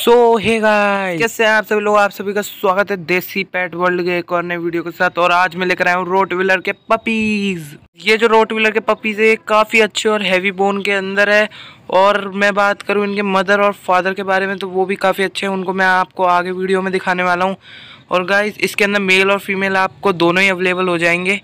सो hey guys कैसे हैं आप सभी लोग आप सभी का स्वागत है देसी पेट वर्ल्ड के एक और नए वीडियो के साथ और आज मैं लेकर आया हूँ रोट व्हीलर के पपीज़ ये जो रोट व्हीलर के पपीज़ है काफ़ी अच्छे और हैवी बोन के अंदर है और मैं बात करूँ इनके मदर और फादर के बारे में तो वो भी काफ़ी अच्छे हैं उनको मैं आपको आगे वीडियो में दिखाने वाला हूँ और गाइज इसके अंदर मेल और फीमेल आपको दोनों ही अवेलेबल हो जाएंगे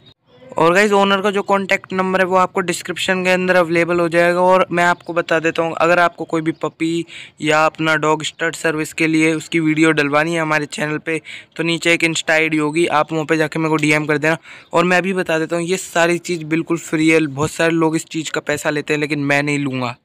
और गाइज ओनर का जो कॉन्टैक्ट नंबर है वो आपको डिस्क्रिप्शन के अंदर अवेलेबल हो जाएगा और मैं आपको बता देता हूँ अगर आपको कोई भी पपी या अपना डॉग स्टड सर्विस के लिए उसकी वीडियो डलवानी है हमारे चैनल पे तो नीचे एक इंस्टा आई होगी आप वहाँ पे जाके मेरे को डीएम कर देना और मैं भी बता देता हूँ ये सारी चीज़ बिल्कुल फ्री है बहुत सारे लोग इस चीज़ का पैसा लेते हैं लेकिन मैं नहीं लूँगा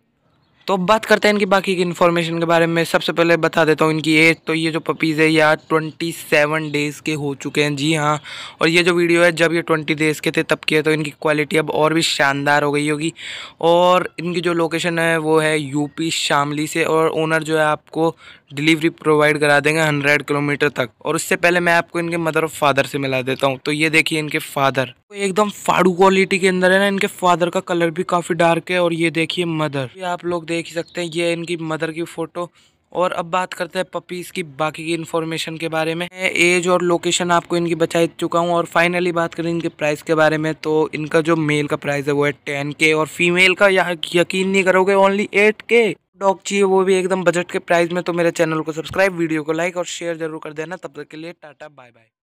तो अब बात करते हैं इनकी बाकी की इन्फॉर्मेशन के बारे में सबसे पहले बता देता हूँ इनकी एज तो ये जो पपीज़ है यार ट्वेंटी सेवन डेज़ के हो चुके हैं जी हाँ और ये जो वीडियो है जब ये ट्वेंटी डेज़ के थे तब के तो इनकी क्वालिटी अब और भी शानदार हो गई होगी और इनकी जो लोकेशन है वो है यूपी शामली से और ओनर जो है आपको डिलीवरी प्रोवाइड करा देंगे हंड्रेड किलोमीटर तक और उससे पहले मैं आपको इनके मदर और फादर से मिला देता हूँ तो ये देखिए इनके फादर तो एकदम फाड़ू क्वालिटी के अंदर है ना इनके फादर का कलर भी काफ़ी डार्क है और ये देखिए मदर ये आप लोग देख सकते हैं ये इनकी मदर की फ़ोटो और अब बात करते हैं पपीज़ की बाकी की इन्फॉर्मेशन के बारे में एज और लोकेशन आपको इनकी बचा चुका हूँ और फाइनली बात करें इनके प्राइस के बारे में तो इनका जो मेल का प्राइस है वो है टेन के और फीमेल का यहाँ यकीन नहीं करोगे ओनली एट के डॉग चाहिए वो भी एकदम बजट के प्राइस में तो मेरे चैनल को सब्सक्राइब वीडियो को लाइक और शेयर जरूर कर देना तब तक के लिए टाटा बाय बाय